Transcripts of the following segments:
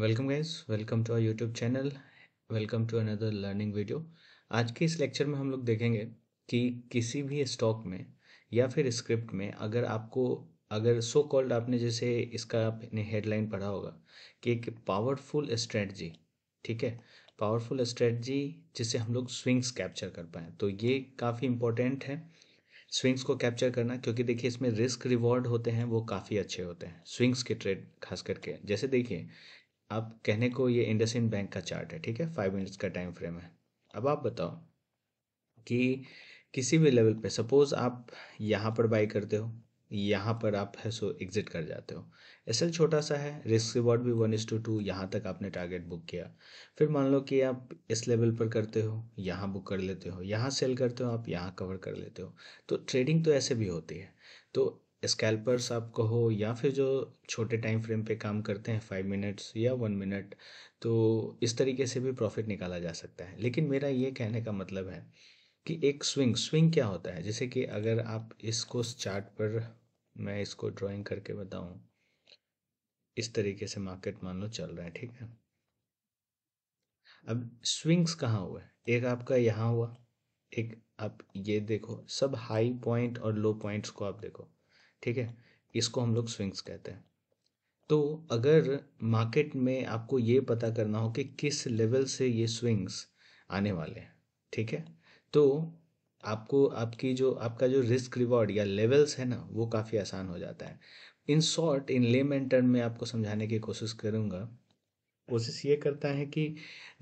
welcome guys welcome to our YouTube channel welcome to another learning video आज के इस lecture में हम लोग देखेंगे कि किसी भी स्टॉक में या फिर स्क्रिप्ट में अगर आपको अगर सो कॉल्ड आपने जैसे इसका आपने हेडलाइन पढ़ा होगा कि एक पावरफुल स्ट्रेटजी ठीक है पावरफुल स्ट्रेटजी जिसे हम लोग स्विंग्स कैप्चर कर पाएँ तो ये काफ़ी इंपॉर्टेंट है स्विंग्स को कैप्चर करना क्योंकि देखिए इसमें रिस्क रिवॉर्ड होते हैं वो काफ़ी अच्छे होते हैं स्विंग्स के ट्रेड खास करके जैसे देखिए आप कहने को ये इंडसिन बैंक का चार्ट है ठीक है फाइव मिनट्स का टाइम फ्रेम है अब आप बताओ कि किसी भी लेवल पे सपोज आप यहाँ पर बाई करते हो यहाँ पर आप है सो एग्जिट कर जाते हो एस छोटा सा है रिस्क रिवॉर्ड भी वन इज टू टू यहाँ तक आपने टारगेट बुक किया फिर मान लो कि आप इस लेवल पर करते हो यहाँ बुक कर लेते हो यहाँ सेल करते हो आप यहाँ कवर कर लेते हो तो ट्रेडिंग तो ऐसे भी होती है तो स्कैल्पर्स आप कहो या फिर जो छोटे टाइम फ्रेम पे काम करते हैं फाइव मिनट्स या वन मिनट तो इस तरीके से भी प्रॉफिट निकाला जा सकता है लेकिन मेरा ये कहने का मतलब है कि एक स्विंग स्विंग क्या होता है जैसे कि अगर आप इसको चार्ट पर मैं इसको ड्राइंग करके बताऊं इस तरीके से मार्केट मान लो चल रहा है ठीक है अब स्विंग्स कहाँ हुआ एक आपका यहाँ हुआ एक आप ये देखो सब हाई पॉइंट और लो पॉइंट्स को आप देखो ठीक है इसको हम लोग स्विंग्स कहते हैं तो अगर मार्केट में आपको ये पता करना हो कि किस लेवल से ये स्विंग्स आने वाले हैं ठीक है तो आपको आपकी जो आपका जो रिस्क रिवॉर्ड या लेवल्स है ना वो काफ़ी आसान हो जाता है in short in layman term में आपको समझाने की कोशिश करूँगा कोशिश ये करता है कि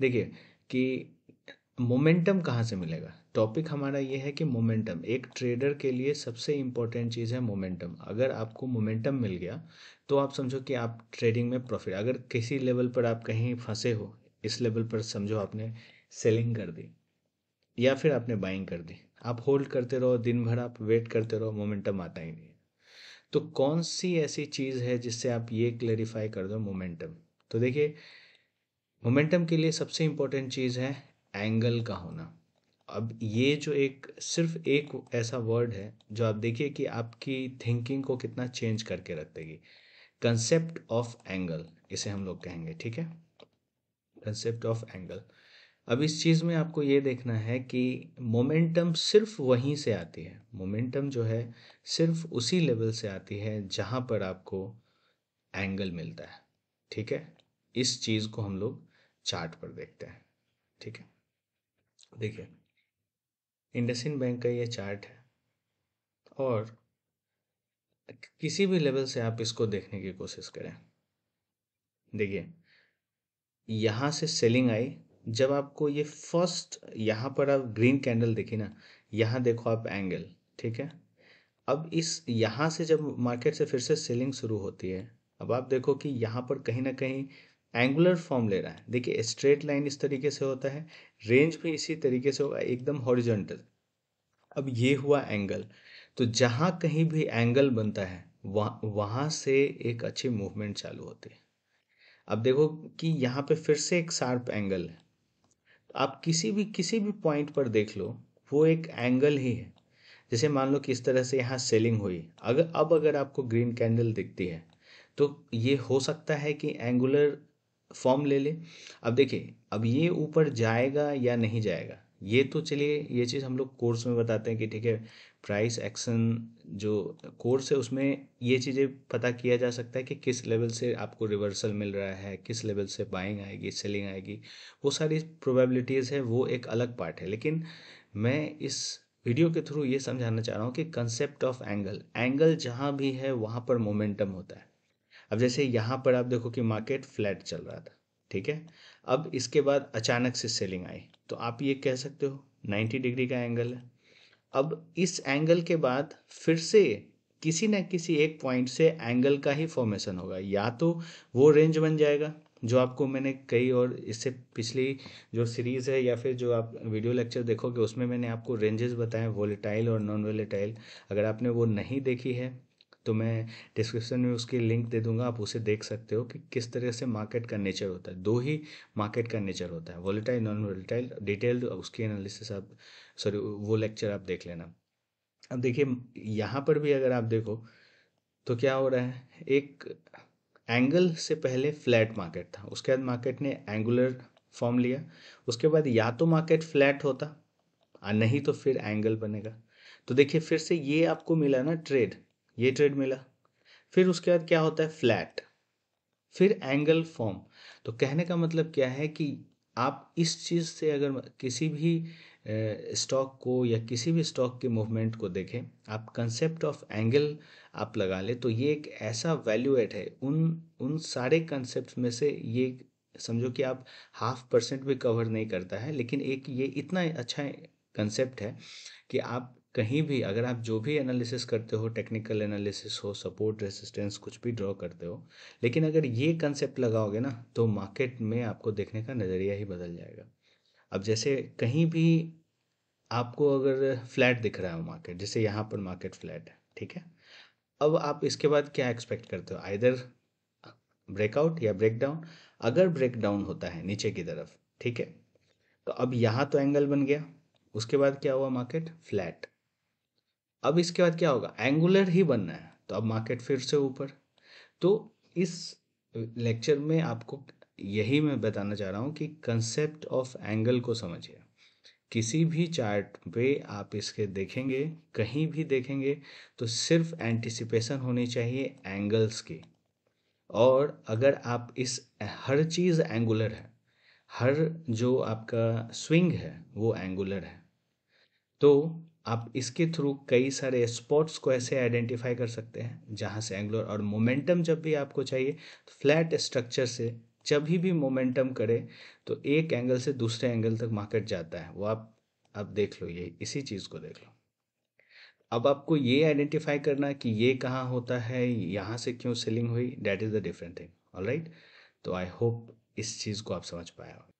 देखिए कि मोमेंटम कहाँ से मिलेगा टॉपिक हमारा ये है कि मोमेंटम एक ट्रेडर के लिए सबसे इम्पोर्टेंट चीज़ है मोमेंटम अगर आपको मोमेंटम मिल गया तो आप समझो कि आप ट्रेडिंग में प्रॉफिट अगर किसी लेवल पर आप कहीं फंसे हो इस लेवल पर समझो आपने सेलिंग कर दी या फिर आपने बाइंग कर दी आप होल्ड करते रहो दिन भर आप वेट करते रहो मोमेंटम आता ही नहीं तो कौन सी ऐसी चीज़ है जिससे आप ये क्लेरिफाई कर दो मोमेंटम तो देखिए मोमेंटम के लिए सबसे इम्पोर्टेंट चीज़ है एंगल का होना अब ये जो एक सिर्फ एक ऐसा वर्ड है जो आप देखिए कि आपकी थिंकिंग को कितना चेंज करके रख देगी कंसेप्ट ऑफ एंगल इसे हम लोग कहेंगे ठीक है कंसेप्ट ऑफ एंगल अब इस चीज़ में आपको ये देखना है कि मोमेंटम सिर्फ वहीं से आती है मोमेंटम जो है सिर्फ उसी लेवल से आती है जहाँ पर आपको एंगल मिलता है ठीक है इस चीज़ को हम लोग चार्ट पर देखते हैं ठीक है देखिए इंडसिन बैंक का ये चार्ट है और किसी भी लेवल से आप इसको देखने की कोशिश करें देखिए यहाँ से सेलिंग आई जब आपको ये फर्स्ट यहाँ पर आप ग्रीन कैंडल देखी ना यहाँ देखो आप एंगल ठीक है अब इस यहाँ से जब मार्केट से फिर से सेलिंग शुरू होती है अब आप देखो कि यहाँ पर कहीं ना कहीं एंगुलर फॉर्म ले रहा है देखिए स्ट्रेट लाइन इस तरीके से होता है रेंज भी इसी तरीके से होगा एकदम हॉरिजेंटल अब ये हुआ एंगल तो जहाँ कहीं भी एंगल बनता है वह, वहाँ से एक अच्छी मूवमेंट चालू होती है अब देखो कि यहाँ पे फिर से एक शार्प एंगल है तो आप किसी भी किसी भी पॉइंट पर देख लो वो एक एंगल ही है जैसे मान लो कि इस तरह से यहाँ सेलिंग हुई अगर अब अगर आपको ग्रीन कैंडल दिखती है तो ये हो सकता है कि एंगुलर फॉर्म ले ले अब देखिए अब ये ऊपर जाएगा या नहीं जाएगा ये तो चलिए ये चीज़ हम लोग कोर्स में बताते हैं कि ठीक है प्राइस एक्शन जो कोर्स है उसमें ये चीज़ें पता किया जा सकता है कि किस लेवल से आपको रिवर्सल मिल रहा है किस लेवल से बाइंग आएगी सेलिंग आएगी वो सारी प्रोबेबिलिटीज़ है वो एक अलग पार्ट है लेकिन मैं इस वीडियो के थ्रू ये समझाना चाह रहा हूँ कि कंसेप्ट ऑफ एंगल एंगल जहाँ भी है वहाँ पर मोमेंटम होता है अब जैसे यहाँ पर आप देखो कि मार्केट फ्लैट चल रहा था ठीक है अब इसके बाद अचानक से सेलिंग आई तो आप ये कह सकते हो 90 डिग्री का एंगल है अब इस एंगल के बाद फिर से किसी न किसी एक पॉइंट से एंगल का ही फॉर्मेशन होगा या तो वो रेंज बन जाएगा जो आपको मैंने कई और इससे पिछली जो सीरीज़ है या फिर जो आप वीडियो लेक्चर देखोगे उसमें मैंने आपको रेंजेस बताए वोलेटाइल और नॉन वोलेटाइल अगर आपने वो नहीं देखी है तो मैं डिस्क्रिप्शन में उसकी लिंक दे दूंगा आप उसे देख सकते हो कि किस तरह से मार्केट का नेचर होता है दो ही मार्केट का नेचर होता है वोलेटाइल नॉन वॉलेटाइल डिटेल्ड उसकी एनालिसिस आप सॉरी वो लेक्चर आप देख लेना अब देखिए यहाँ पर भी अगर आप देखो तो क्या हो रहा है एक एंगल से पहले फ्लैट मार्केट था उसके बाद मार्केट ने एंगुलर फॉर्म लिया उसके बाद या तो मार्केट फ्लैट होता और नहीं तो फिर एंगल बनेगा तो देखिए फिर से ये आपको मिला ना ट्रेड ये ट्रेड मिला फिर उसके बाद क्या होता है फ्लैट फिर एंगल फॉर्म तो कहने का मतलब क्या है कि आप इस चीज़ से अगर किसी भी स्टॉक को या किसी भी स्टॉक के मूवमेंट को देखें आप कंसेप्ट ऑफ एंगल आप लगा ले तो ये एक ऐसा वैल्यू एड है उन उन सारे कंसेप्ट में से ये समझो कि आप हाफ परसेंट भी कवर नहीं करता है लेकिन एक ये इतना अच्छा कंसेप्ट है कि आप कहीं भी अगर आप जो भी एनालिसिस करते हो टेक्निकल एनालिसिस हो सपोर्ट रेसिस्टेंस कुछ भी ड्रॉ करते हो लेकिन अगर ये कंसेप्ट लगाओगे ना तो मार्केट में आपको देखने का नज़रिया ही बदल जाएगा अब जैसे कहीं भी आपको अगर फ्लैट दिख रहा है मार्केट जैसे यहाँ पर मार्केट फ्लैट है ठीक है अब आप इसके बाद क्या एक्सपेक्ट करते हो आइधर ब्रेकआउट या ब्रेकडाउन अगर ब्रेकडाउन होता है नीचे की तरफ ठीक है तो अब यहाँ तो एंगल बन गया उसके बाद क्या हुआ मार्केट फ्लैट अब इसके बाद क्या होगा एंगुलर ही बनना है तो अब मार्केट फिर से ऊपर तो इस लेक्चर में आपको यही मैं बताना चाह रहा हूँ कि कंसेप्ट ऑफ एंगल को समझिए किसी भी चार्ट पे आप इसके देखेंगे कहीं भी देखेंगे तो सिर्फ एंटिसिपेशन होनी चाहिए एंगल्स की और अगर आप इस हर चीज़ एंगुलर है हर जो आपका स्विंग है वो एंगुलर है तो आप इसके थ्रू कई सारे स्पॉट्स को ऐसे आइडेंटिफाई कर सकते हैं जहाँ से एंगुलर और मोमेंटम जब भी आपको चाहिए तो फ्लैट स्ट्रक्चर से जब भी मोमेंटम करे तो एक एंगल से दूसरे एंगल तक मार्केट जाता है वो आप अब देख लो ये इसी चीज़ को देख लो अब आपको ये आइडेंटिफाई करना कि ये कहाँ होता है यहाँ से क्यों सेलिंग हुई that is the different thing all right तो आई होप इस चीज़ को आप समझ पाए हो